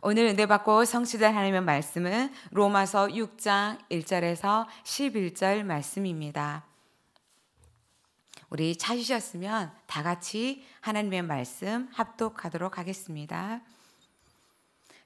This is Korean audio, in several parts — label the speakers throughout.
Speaker 1: 오늘 은혜 받고 성취된 하나님의 말씀은 로마서 6장 1절에서 11절 말씀입니다. 우리 찾으셨으면 다 같이 하나님의 말씀 합독하도록 하겠습니다.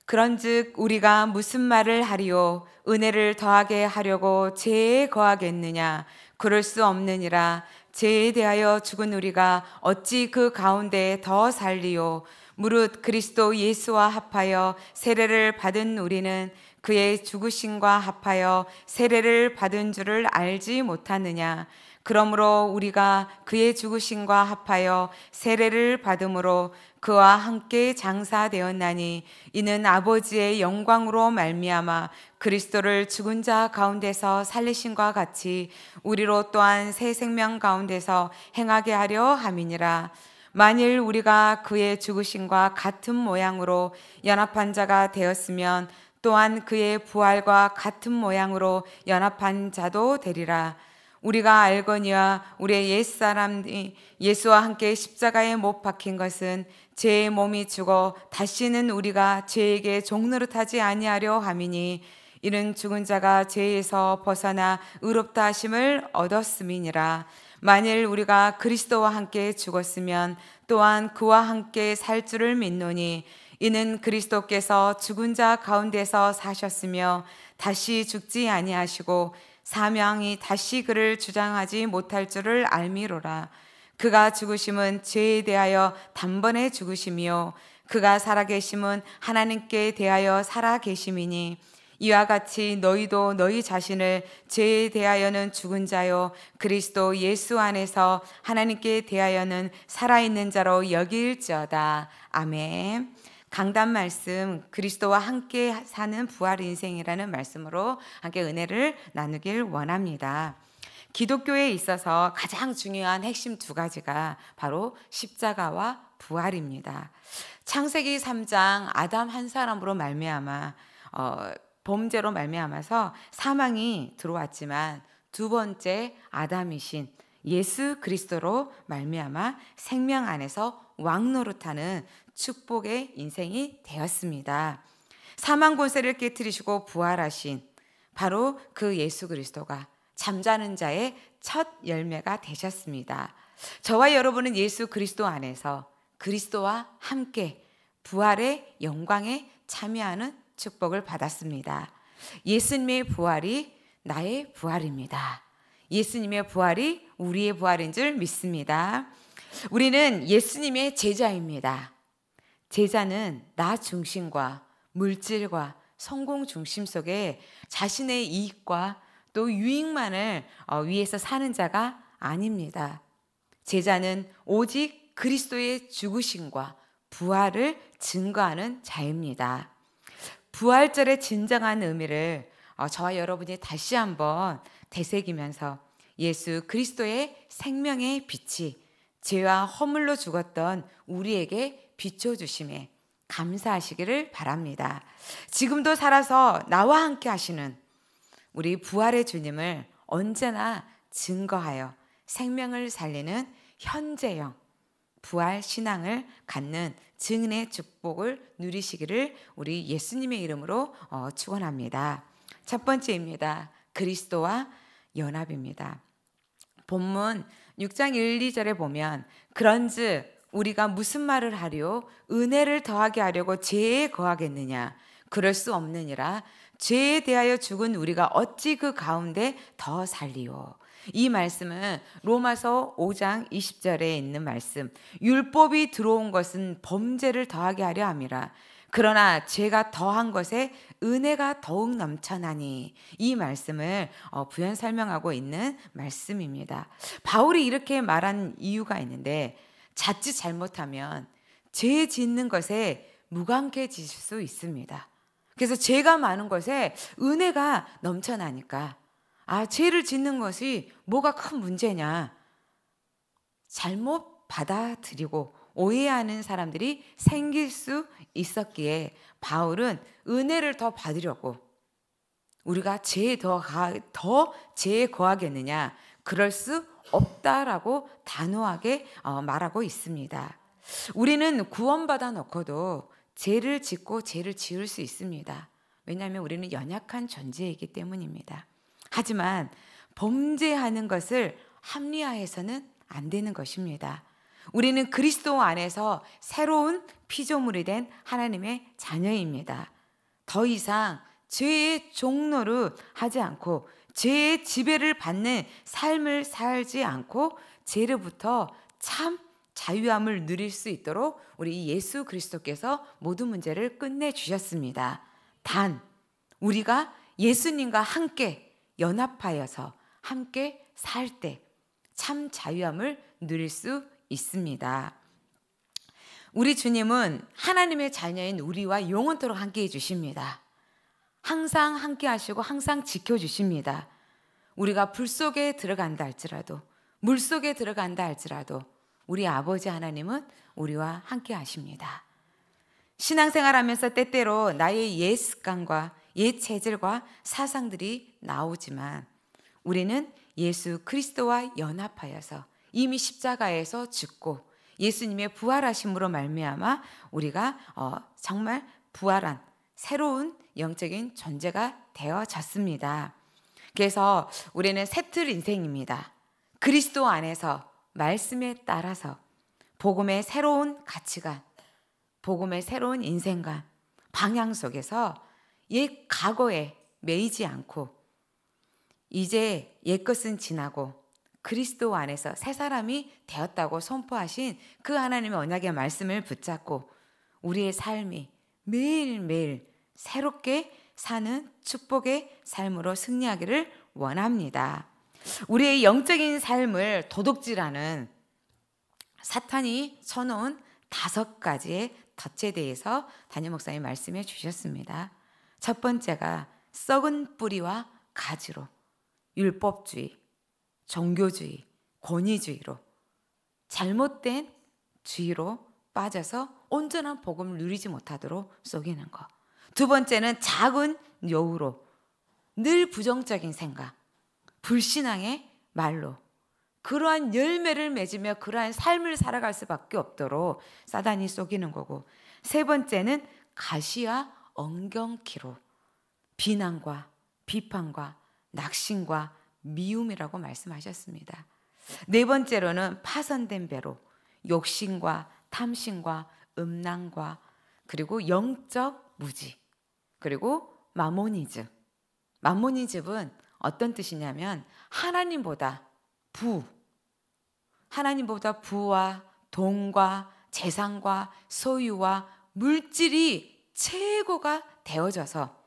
Speaker 1: 그런즉 우리가 무슨 말을 하리요 은혜를 더하게 하려고 죄에 거하겠느냐 그럴 수 없느니라 죄에 대하여 죽은 우리가 어찌 그 가운데 더 살리요 무릇 그리스도 예수와 합하여 세례를 받은 우리는 그의 죽으심과 합하여 세례를 받은 줄을 알지 못하느냐 그러므로 우리가 그의 죽으심과 합하여 세례를 받음으로 그와 함께 장사되었나니 이는 아버지의 영광으로 말미암아 그리스도를 죽은 자 가운데서 살리심과 같이 우리로 또한 새 생명 가운데서 행하게 하려 함이니라 만일 우리가 그의 죽으심과 같은 모양으로 연합한 자가 되었으면 또한 그의 부활과 같은 모양으로 연합한 자도 되리라. 우리가 알거니와 우리의 옛사람이 예수와 함께 십자가에 못 박힌 것은 죄의 몸이 죽어 다시는 우리가 죄에게 종노릇하지 아니하려 함이니 이는 죽은 자가 죄에서 벗어나 의롭다 하심을 얻었음이니라. 만일 우리가 그리스도와 함께 죽었으면 또한 그와 함께 살 줄을 믿노니 이는 그리스도께서 죽은 자 가운데서 사셨으며 다시 죽지 아니하시고 사명이 다시 그를 주장하지 못할 줄을 알미로라. 그가 죽으심은 죄에 대하여 단번에 죽으심이요 그가 살아계심은 하나님께 대하여 살아계심이니 이와 같이 너희도 너희 자신을 죄에 대하여는 죽은 자요 그리스도 예수 안에서 하나님께 대하여는 살아있는 자로 여길지어다. 아멘. 강단 말씀 그리스도와 함께 사는 부활 인생이라는 말씀으로 함께 은혜를 나누길 원합니다. 기독교에 있어서 가장 중요한 핵심 두 가지가 바로 십자가와 부활입니다. 창세기 3장 아담 한 사람으로 말미암아 어, 범죄로 말미암아서 사망이 들어왔지만 두 번째 아담이신 예수 그리스도로 말미암아 생명 안에서 왕노릇하는 축복의 인생이 되었습니다. 사망 권세를 깨뜨리시고 부활하신 바로 그 예수 그리스도가 잠자는 자의 첫 열매가 되셨습니다. 저와 여러분은 예수 그리스도 안에서 그리스도와 함께 부활의 영광에 참여하는 축복을 받았습니다. 예수님의 부활이 나의 부활입니다. 예수님의 부활이 우리의 부활인 줄 믿습니다. 우리는 예수님의 제자입니다. 제자는 나 중심과 물질과 성공 중심 속에 자신의 이익과 또 유익만을 어, 위해서 사는 자가 아닙니다. 제자는 오직 그리스도의 죽으심과 부활을 증거하는 자입니다. 부활절의 진정한 의미를 어, 저와 여러분이 다시 한번 되새기면서 예수 그리스도의 생명의 빛이 죄와 허물로 죽었던 우리에게 비춰주심에 감사하시기를 바랍니다. 지금도 살아서 나와 함께 하시는 우리 부활의 주님을 언제나 증거하여 생명을 살리는 현재형, 부활 신앙을 갖는 증인의 축복을 누리시기를 우리 예수님의 이름으로 어, 축원합니다. 첫 번째입니다. 그리스도와 연합입니다. 본문 6장 1, 2절에 보면 그런즉 우리가 무슨 말을 하려 은혜를 더하게 하려고 죄에 거하겠느냐 그럴 수 없느니라 죄에 대하여 죽은 우리가 어찌 그 가운데 더 살리오 이 말씀은 로마서 5장 20절에 있는 말씀. 율법이 들어온 것은 범죄를 더하게 하려 함이라. 그러나 죄가 더한 것에 은혜가 더욱 넘쳐나니 이 말씀을 어, 부연 설명하고 있는 말씀입니다. 바울이 이렇게 말한 이유가 있는데 자칫 잘못하면 죄 짓는 것에 무관해질수 있습니다. 그래서 죄가 많은 것에 은혜가 넘쳐나니까 아, 죄를 짓는 것이 뭐가 큰 문제냐. 잘못 받아들이고 오해하는 사람들이 생길 수 있었기에 바울은 은혜를 더 받으려고 우리가 죄에 더, 더 죄에 거하겠느냐. 그럴 수 없다라고 단호하게 어, 말하고 있습니다. 우리는 구원받아 놓고도 죄를 짓고 죄를 지을 수 있습니다. 왜냐하면 우리는 연약한 존재이기 때문입니다. 하지만 범죄하는 것을 합리화해서는 안 되는 것입니다. 우리는 그리스도 안에서 새로운 피조물이 된 하나님의 자녀입니다. 더 이상 죄의 종로를 하지 않고 죄의 지배를 받는 삶을 살지 않고 죄로부터 참 자유함을 누릴 수 있도록 우리 예수 그리스도께서 모든 문제를 끝내 주셨습니다. 단 우리가 예수님과 함께 연합하여서 함께 살 때 참 자유함을 누릴 수 있습니다. 우리 주님은 하나님의 자녀인 우리와 영원토록 함께해 주십니다. 항상 함께 하시고 항상 지켜 주십니다. 우리가 불 속에 들어간다 할지라도 물 속에 들어간다 할지라도 우리 아버지 하나님은 우리와 함께 하십니다. 신앙생활하면서 때때로 나의 예습관과 옛 체질과 사상들이 나오지만 우리는 예수 그리스도와 연합하여서 이미 십자가에서 죽고 예수님의 부활하심으로 말미암아 우리가 어, 정말 부활한 새로운 영적인 존재가 되어졌습니다. 그래서 우리는 새틀 인생입니다. 그리스도 안에서 말씀에 따라서 복음의 새로운 가치관, 복음의 새로운 인생관, 방향 속에서 옛 과거에 매이지 않고 이제 옛것은 지나고 그리스도 안에서 새 사람이 되었다고 선포하신 그 하나님의 언약의 말씀을 붙잡고 우리의 삶이 매일매일 새롭게 사는 축복의 삶으로 승리하기를 원합니다. 우리의 영적인 삶을 도둑질하는 사탄이 쳐놓은 다섯 가지의 덫에 대해서 단임 목사님 말씀해 주셨습니다. 첫 번째가 썩은 뿌리와 가지로 율법주의, 종교주의 권위주의로 잘못된 주의로 빠져서 온전한 복음을 누리지 못하도록 속이는 것. 두 번째는 작은 여우로 늘 부정적인 생각, 불신앙의 말로 그러한 열매를 맺으며 그러한 삶을 살아갈 수밖에 없도록 사단이 속이는 거고 세 번째는 가시와 엉겅키로 비난과 비판과 낙심과 미움이라고 말씀하셨습니다. 네 번째로는 파선된 배로 욕심과 탐심과 음란과 그리고 영적 무지 그리고 마모니즘. 마모니즘은 어떤 뜻이냐면 하나님보다 부 하나님보다 부와 돈과 재산과 소유와 물질이 최고가 되어져서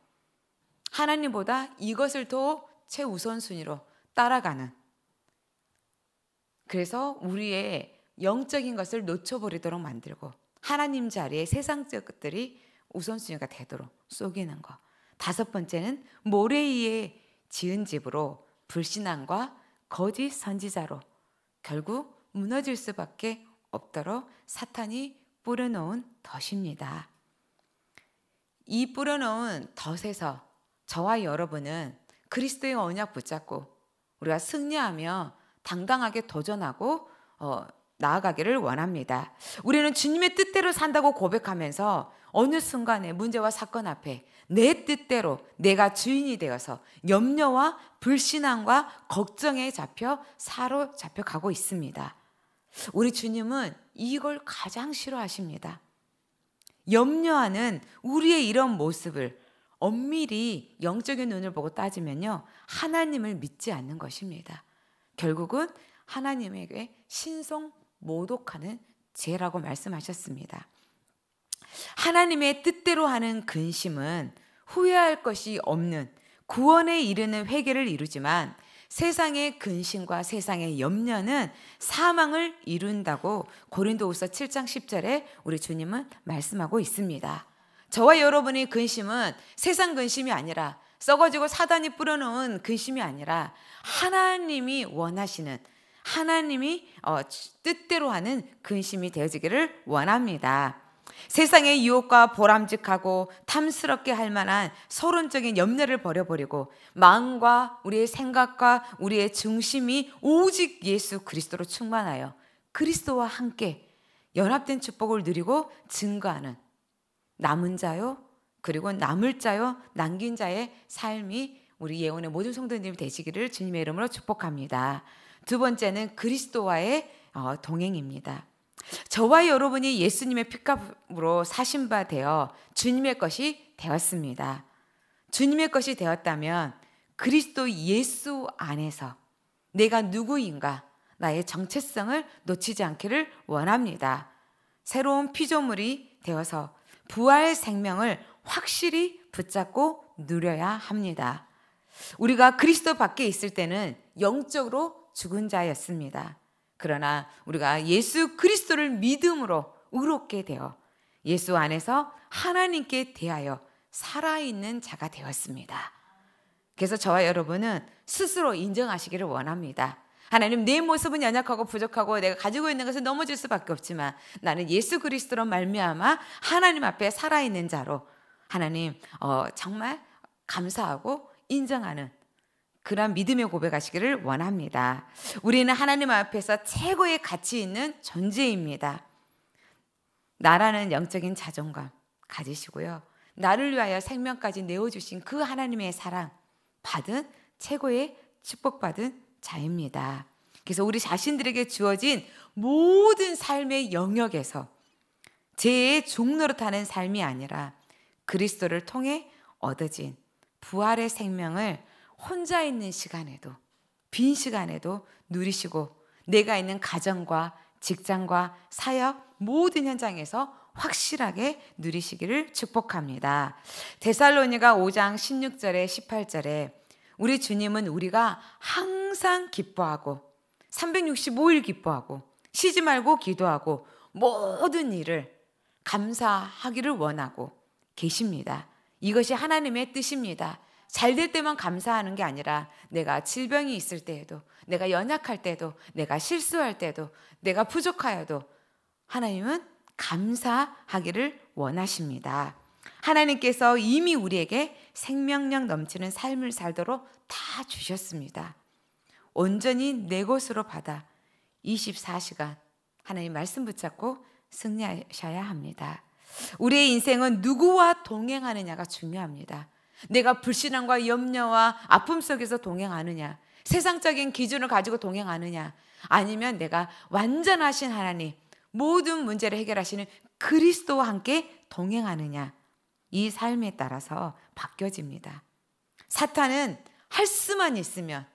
Speaker 1: 하나님보다 이것을 더 최우선순위로 따라가는 그래서 우리의 영적인 것을 놓쳐버리도록 만들고 하나님 자리에 세상적 것들이 우선순위가 되도록 쏘기는 것. 다섯 번째는 모래 위에 지은 집으로 불신앙과 거짓 선지자로 결국 무너질 수밖에 없도록 사탄이 뿌려놓은 덫입니다. 이 뿌려놓은 덫에서 저와 여러분은 그리스도의 언약 붙잡고 우리가 승리하며 당당하게 도전하고 어, 나아가기를 원합니다. 우리는 주님의 뜻대로 산다고 고백하면서 어느 순간에 문제와 사건 앞에 내 뜻대로 내가 주인이 되어서 염려와 불신앙과 걱정에 잡혀 사로잡혀 가고 있습니다. 우리 주님은 이걸 가장 싫어하십니다. 염려하는 우리의 이런 모습을 엄밀히 영적인 눈을 보고 따지면요. 하나님을 믿지 않는 것입니다. 결국은 하나님에게 신성 모독하는 죄라고 말씀하셨습니다. 하나님의 뜻대로 하는 근심은 후회할 것이 없는 구원에 이르는 회개를 이루지만 세상의 근심과 세상의 염려는 사망을 이룬다고 고린도후서 7장 10절에 우리 주님은 말씀하고 있습니다. 저와 여러분의 근심은 세상 근심이 아니라 썩어지고 사단이 뿌려놓은 근심이 아니라 하나님이 원하시는 하나님이 어, 뜻대로 하는 근심이 되어지기를 원합니다. 세상의 유혹과 보람직하고 탐스럽게 할 만한 서론적인 염려를 버려버리고 마음과 우리의 생각과 우리의 중심이 오직 예수 그리스도로 충만하여 그리스도와 함께 연합된 축복을 누리고 증거하는 남은 자요 그리고 남을 자요 남긴 자의 삶이 우리 예언의 모든 성도님 되시기를 주님의 이름으로 축복합니다. 두 번째는 그리스도와의 어, 동행입니다. 저와 여러분이 예수님의 핏값으로 사신 바 되어 주님의 것이 되었습니다. 주님의 것이 되었다면 그리스도 예수 안에서 내가 누구인가 나의 정체성을 놓치지 않기를 원합니다. 새로운 피조물이 되어서 부활 생명을 확실히 붙잡고 누려야 합니다. 우리가 그리스도 밖에 있을 때는 영적으로 죽은 자였습니다. 그러나 우리가 예수 그리스도를 믿음으로 의롭게 되어 예수 안에서 하나님께 대하여 살아있는 자가 되었습니다. 그래서 저와 여러분은 스스로 인정하시기를 원합니다. 하나님 내 모습은 연약하고 부족하고 내가 가지고 있는 것은 넘어질 수밖에 없지만 나는 예수 그리스도로 말미암아 하나님 앞에 살아있는 자로 하나님 어, 정말 감사하고 인정하는 그런 믿음의 고백하시기를 원합니다. 우리는 하나님 앞에서 최고의 가치 있는 존재입니다. 나라는 영적인 자존감 가지시고요. 나를 위하여 생명까지 내어주신 그 하나님의 사랑 받은 최고의 축복받은 자입니다. 그래서 우리 자신들에게 주어진 모든 삶의 영역에서 죄의 종노릇하는 삶이 아니라 그리스도를 통해 얻어진 부활의 생명을 혼자 있는 시간에도 빈 시간에도 누리시고 내가 있는 가정과 직장과 사역 모든 현장에서 확실하게 누리시기를 축복합니다. 데살로니가 5장 16절에 18절에 우리 주님은 우리가 항상 기뻐하고 365일 기뻐하고 쉬지 말고 기도하고 모든 일을 감사하기를 원하고 계십니다. 이것이 하나님의 뜻입니다. 잘될 때만 감사하는 게 아니라 내가 질병이 있을 때에도 내가 연약할 때도 내가 실수할 때도 내가 부족하여도 하나님은 감사하기를 원하십니다. 하나님께서 이미 우리에게 생명력 넘치는 삶을 살도록 다 주셨습니다. 온전히 내 것으로 받아 24시간 하나님 말씀 붙잡고 승리하셔야 합니다. 우리의 인생은 누구와 동행하느냐가 중요합니다. 내가 불신앙과 염려와 아픔 속에서 동행하느냐? 세상적인 기준을 가지고 동행하느냐? 아니면 내가 완전하신 하나님, 모든 문제를 해결하시는 그리스도와 함께 동행하느냐? 이 삶에 따라서 바뀌어집니다. 사탄은 할 수만 있으면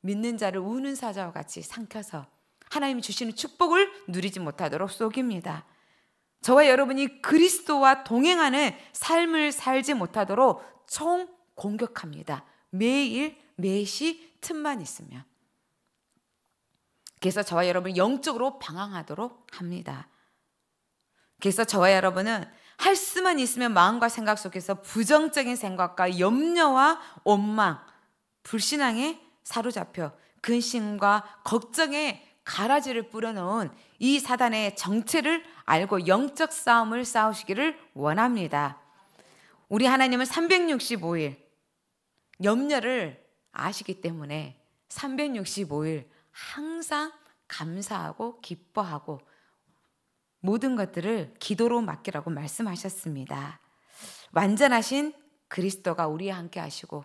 Speaker 1: 믿는 자를 우는 사자와 같이 삼켜서 하나님이 주시는 축복을 누리지 못하도록 속입니다. 저와 여러분이 그리스도와 동행하는 삶을 살지 못하도록 총 공격합니다. 매일 매시 틈만 있으면. 그래서 저와 여러분 영적으로 방황하도록 합니다. 그래서 저와 여러분은 할 수만 있으면 마음과 생각 속에서 부정적인 생각과 염려와 원망, 불신앙에 사로잡혀 근심과 걱정에 가라지를 뿌려놓은 이 사단의 정체를 알고 영적 싸움을 싸우시기를 원합니다. 우리 하나님은 365일 염려를 아시기 때문에 365일 항상 감사하고 기뻐하고 모든 것들을 기도로 맡기라고 말씀하셨습니다. 완전하신 그리스도가 우리와 함께 하시고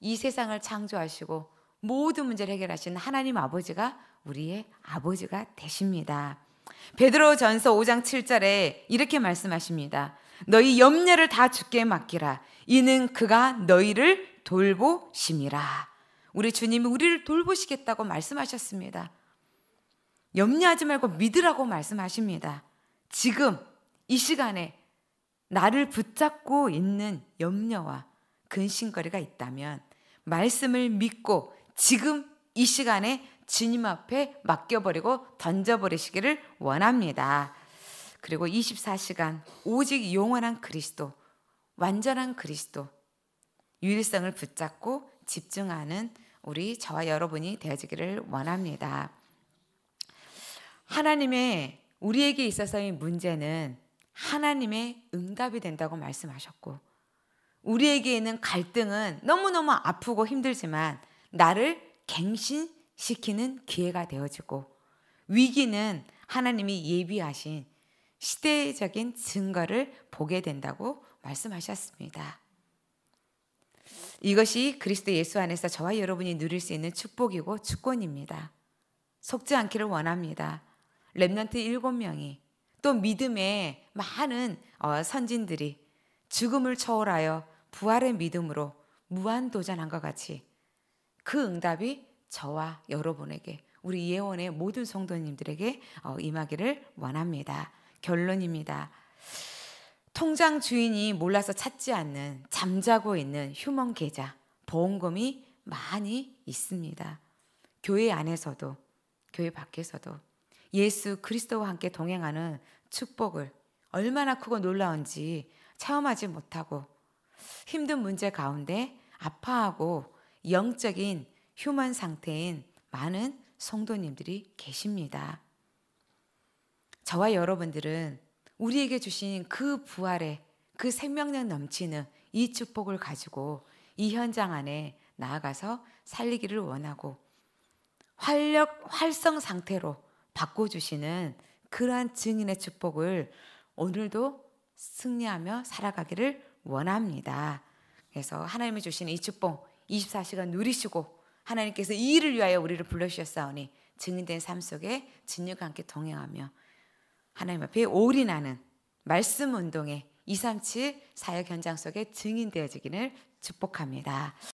Speaker 1: 이 세상을 창조하시고 모든 문제를 해결하신 하나님 아버지가 우리의 아버지가 되십니다. 베드로 전서 5장 7절에 이렇게 말씀하십니다. 너희 염려를 다 주께 맡기라. 이는 그가 너희를 돌보심이라. 우리 주님이 우리를 돌보시겠다고 말씀하셨습니다. 염려하지 말고 믿으라고 말씀하십니다. 지금 이 시간에 나를 붙잡고 있는 염려와 근심거리가 있다면 말씀을 믿고 지금 이 시간에 주님 앞에 맡겨버리고 던져버리시기를 원합니다. 그리고 24시간 오직 영원한 그리스도, 완전한 그리스도, 유일성을 붙잡고 집중하는 우리 저와 여러분이 되어지기를 원합니다. 하나님의 우리에게 있어서의 문제는 하나님의 응답이 된다고 말씀하셨고 우리에게 있는 갈등은 너무너무 아프고 힘들지만 나를 갱신시키는 기회가 되어지고 위기는 하나님이 예비하신 시대적인 증거를 보게 된다고 말씀하셨습니다. 이것이 그리스도 예수 안에서 저와 여러분이 누릴 수 있는 축복이고 주권입니다. 속지 않기를 원합니다. 랩런트 7명이 또 믿음의 많은 어, 선진들이 죽음을 초월하여 부활의 믿음으로 무한 도전한 것 같이 그 응답이 저와 여러분에게 우리 예원의 모든 성도님들에게 어, 임하기를 원합니다. 결론입니다. 통장 주인이 몰라서 찾지 않는 잠자고 있는 휴먼 계좌 보험금이 많이 있습니다. 교회 안에서도 교회 밖에서도 예수 그리스도와 함께 동행하는 축복을 얼마나 크고 놀라운지 체험하지 못하고 힘든 문제 가운데 아파하고 영적인 휴먼 상태인 많은 성도님들이 계십니다. 저와 여러분들은 우리에게 주신 그 부활의 그 생명력 넘치는 이 축복을 가지고 이 현장 안에 나아가서 살리기를 원하고 활력 활성 상태로 바꿔 주시는 그러한 증인의 축복을 오늘도 승리하며 살아가기를 원합니다. 그래서 하나님이 주신 이 축복 24시간 누리시고 하나님께서 이 일을 위하여 우리를 불러주셨사오니 증인된 삶 속에 진유가 함께 동행하며 하나님 앞에 올인하는 말씀 운동에 이상치 사역 현장 속에 증인되어지기를 축복합니다.